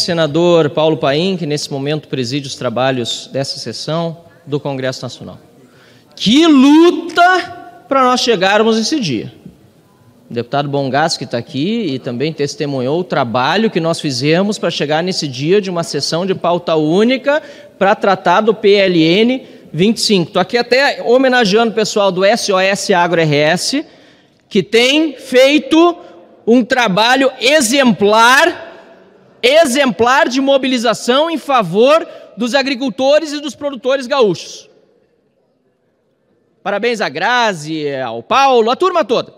senador Paulo Paim, que nesse momento preside os trabalhos dessa sessão do Congresso Nacional. Que luta para nós chegarmos esse dia. O deputado Bongas, que está aqui e também testemunhou o trabalho que nós fizemos para chegar nesse dia de uma sessão de pauta única para tratar do PLN 25. Estou aqui até homenageando o pessoal do SOS AgroRS, que tem feito um trabalho exemplar exemplar de mobilização em favor dos agricultores e dos produtores gaúchos. Parabéns a Grazi, ao Paulo, a turma toda.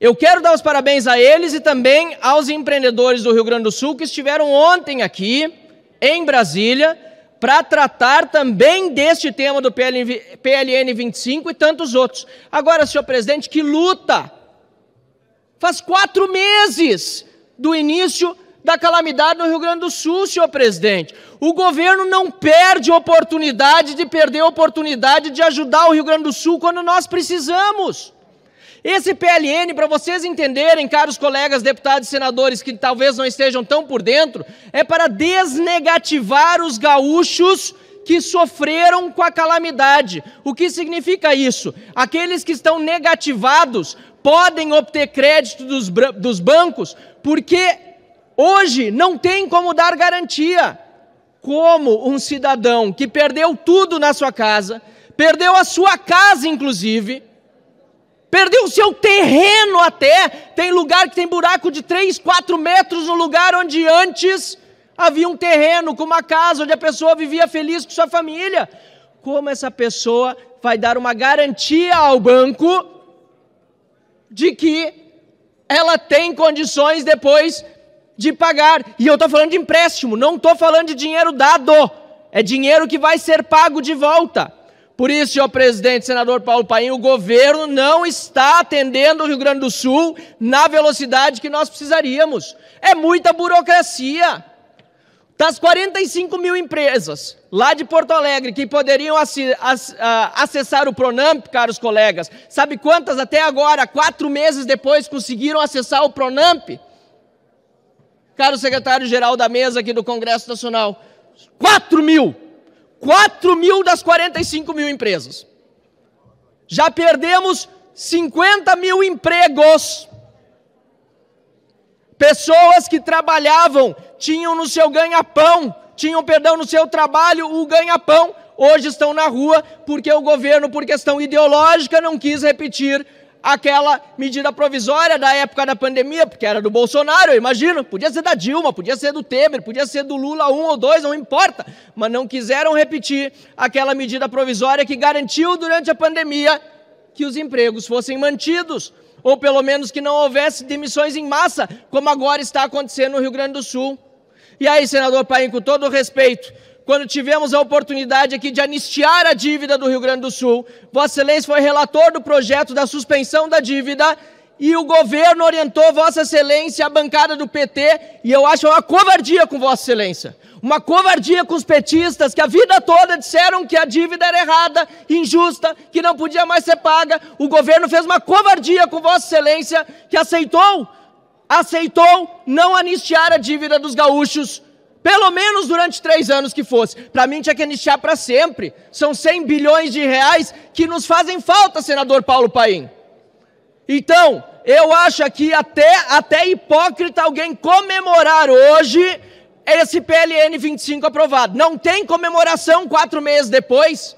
Eu quero dar os parabéns a eles e também aos empreendedores do Rio Grande do Sul que estiveram ontem aqui em Brasília para tratar também deste tema do PLN 25 e tantos outros. Agora, senhor presidente, que luta! Faz quatro meses do início da calamidade no Rio Grande do Sul, senhor presidente. O governo não perde oportunidade de perder oportunidade de ajudar o Rio Grande do Sul quando nós precisamos. Esse PLN, para vocês entenderem, caros colegas deputados e senadores que talvez não estejam tão por dentro, é para desnegativar os gaúchos que sofreram com a calamidade. O que significa isso? Aqueles que estão negativados podem obter crédito dos, dos bancos porque Hoje não tem como dar garantia. Como um cidadão que perdeu tudo na sua casa, perdeu a sua casa, inclusive, perdeu o seu terreno até. Tem lugar que tem buraco de 3, 4 metros no lugar onde antes havia um terreno com uma casa onde a pessoa vivia feliz com sua família. Como essa pessoa vai dar uma garantia ao banco de que ela tem condições depois de pagar. E eu estou falando de empréstimo, não estou falando de dinheiro dado. É dinheiro que vai ser pago de volta. Por isso, senhor presidente, senador Paulo Paim, o governo não está atendendo o Rio Grande do Sul na velocidade que nós precisaríamos. É muita burocracia. Das 45 mil empresas lá de Porto Alegre que poderiam acessar o Pronamp, caros colegas, sabe quantas até agora, quatro meses depois, conseguiram acessar o Pronamp? Caro secretário-geral da mesa aqui do Congresso Nacional, 4 mil! 4 mil das 45 mil empresas. Já perdemos 50 mil empregos. Pessoas que trabalhavam, tinham no seu ganha-pão, tinham, perdão, no seu trabalho o ganha-pão, hoje estão na rua porque o governo, por questão ideológica, não quis repetir aquela medida provisória da época da pandemia, porque era do Bolsonaro, eu imagino, podia ser da Dilma, podia ser do Temer, podia ser do Lula um ou dois, não importa, mas não quiseram repetir aquela medida provisória que garantiu durante a pandemia que os empregos fossem mantidos, ou pelo menos que não houvesse demissões em massa, como agora está acontecendo no Rio Grande do Sul. E aí, senador Paim, com todo o respeito, quando tivemos a oportunidade aqui de anistiar a dívida do Rio Grande do Sul, Vossa Excelência foi relator do projeto da suspensão da dívida e o governo orientou Vossa Excelência, a bancada do PT, e eu acho uma covardia com Vossa Excelência. Uma covardia com os petistas que a vida toda disseram que a dívida era errada, injusta, que não podia mais ser paga. O governo fez uma covardia com Vossa Excelência que aceitou, aceitou não anistiar a dívida dos gaúchos pelo menos durante três anos que fosse. Para mim tinha que anistiar para sempre. São 100 bilhões de reais que nos fazem falta, senador Paulo Paim. Então, eu acho aqui até, até hipócrita alguém comemorar hoje esse PLN 25 aprovado. Não tem comemoração quatro meses depois.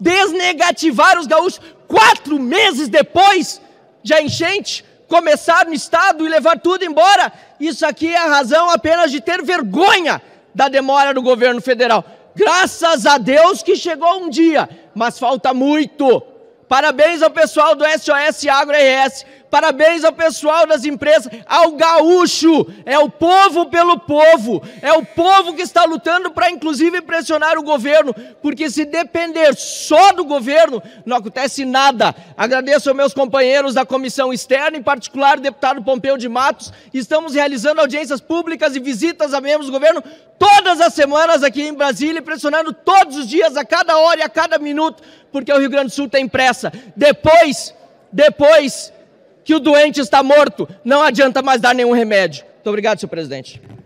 Desnegativar os gaúchos quatro meses depois de a enchente começar no Estado e levar tudo embora. Isso aqui é a razão apenas de ter vergonha da demora do governo federal. Graças a Deus que chegou um dia, mas falta muito. Parabéns ao pessoal do SOS Agro RS Parabéns ao pessoal das empresas, ao gaúcho. É o povo pelo povo. É o povo que está lutando para, inclusive, pressionar o governo. Porque se depender só do governo, não acontece nada. Agradeço aos meus companheiros da comissão externa, em particular o deputado Pompeu de Matos. Estamos realizando audiências públicas e visitas a membros do governo todas as semanas aqui em Brasília, pressionando todos os dias, a cada hora e a cada minuto, porque o Rio Grande do Sul tem pressa. Depois, depois que o doente está morto, não adianta mais dar nenhum remédio. Muito obrigado, senhor presidente.